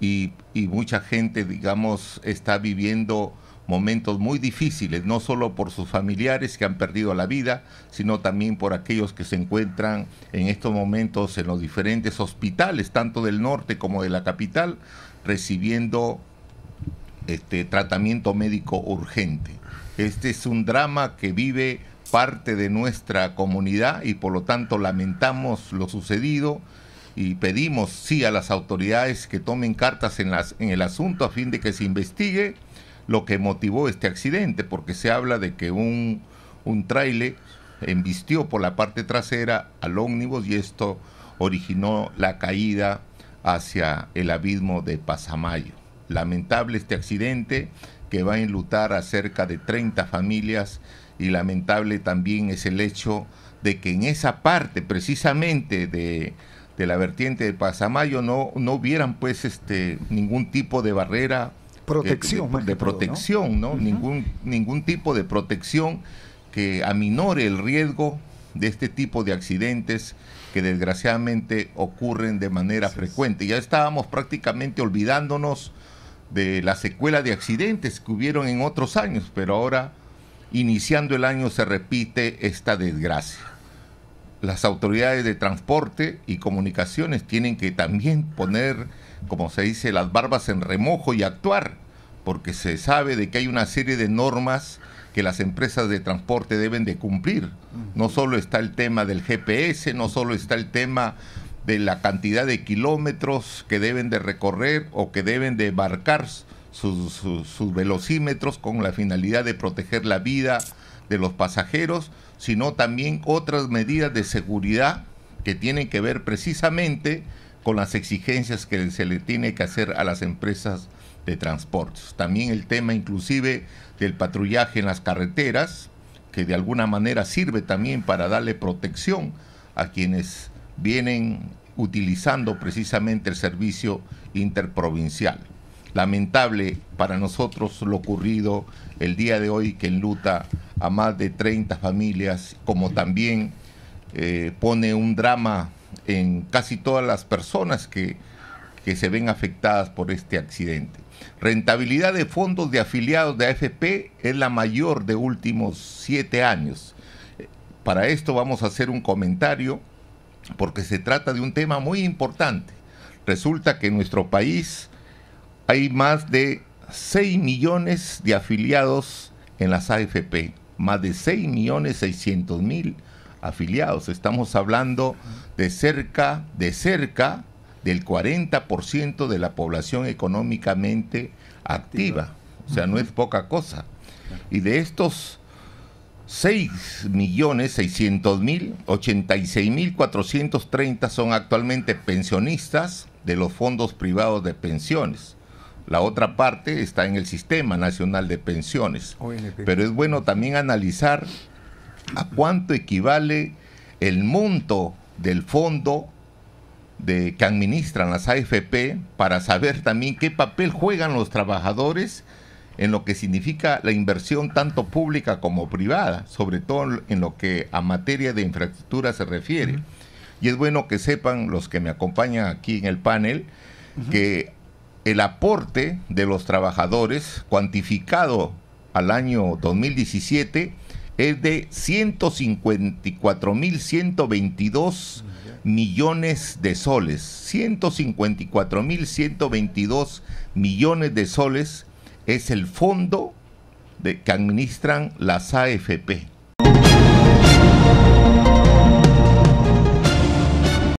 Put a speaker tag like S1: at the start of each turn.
S1: y, mucha gente, digamos, está viviendo momentos muy difíciles, no solo por sus familiares que han perdido la vida, sino también por aquellos que se encuentran en estos momentos en los diferentes hospitales, tanto del norte como de la capital, recibiendo este tratamiento médico urgente. Este es un drama que vive parte de nuestra comunidad y por lo tanto lamentamos lo sucedido y pedimos sí a las autoridades que tomen cartas en, las, en el asunto a fin de que se investigue lo que motivó este accidente, porque se habla de que un, un trailer embistió por la parte trasera al ómnibus y esto originó la caída hacia el abismo de Pasamayo. Lamentable este accidente que va a enlutar a cerca de 30 familias y lamentable también es el hecho de que en esa parte precisamente de, de la vertiente de Pasamayo no, no hubieran pues este ningún tipo de barrera eh, protección de, protección, ¿no? ningún, ningún tipo de protección que aminore el riesgo de este tipo de accidentes que desgraciadamente ocurren de manera frecuente. Ya estábamos prácticamente olvidándonos de la secuela de accidentes que hubieron en otros años, pero ahora, iniciando el año, se repite esta desgracia las autoridades de transporte y comunicaciones tienen que también poner, como se dice, las barbas en remojo y actuar, porque se sabe de que hay una serie de normas que las empresas de transporte deben de cumplir. No solo está el tema del GPS, no solo está el tema de la cantidad de kilómetros que deben de recorrer o que deben de embarcar sus velocímetros con la finalidad de proteger la vida, de los pasajeros, sino también otras medidas de seguridad que tienen que ver precisamente con las exigencias que se le tiene que hacer a las empresas de transportes. También el tema inclusive del patrullaje en las carreteras, que de alguna manera sirve también para darle protección a quienes vienen utilizando precisamente el servicio interprovincial. Lamentable para nosotros lo ocurrido el día de hoy que en Luta a más de 30 familias, como también eh, pone un drama en casi todas las personas que, que se ven afectadas por este accidente. Rentabilidad de fondos de afiliados de AFP es la mayor de últimos siete años. Para esto vamos a hacer un comentario porque se trata de un tema muy importante. Resulta que en nuestro país hay más de 6 millones de afiliados en las AFP más de 6.600.000 millones afiliados. Estamos hablando de cerca, de cerca del 40% de la población económicamente activa. O sea, no es poca cosa. Y de estos 6.600.000, millones son actualmente pensionistas de los fondos privados de pensiones. La otra parte está en el Sistema Nacional de Pensiones. Pero es bueno también analizar a cuánto equivale el monto del fondo de, que administran las AFP para saber también qué papel juegan los trabajadores en lo que significa la inversión tanto pública como privada, sobre todo en lo que a materia de infraestructura se refiere. Y es bueno que sepan los que me acompañan aquí en el panel que el aporte de los trabajadores cuantificado al año 2017 es de 154.122 millones de soles. 154.122 millones de soles es el fondo de, que administran las AFP.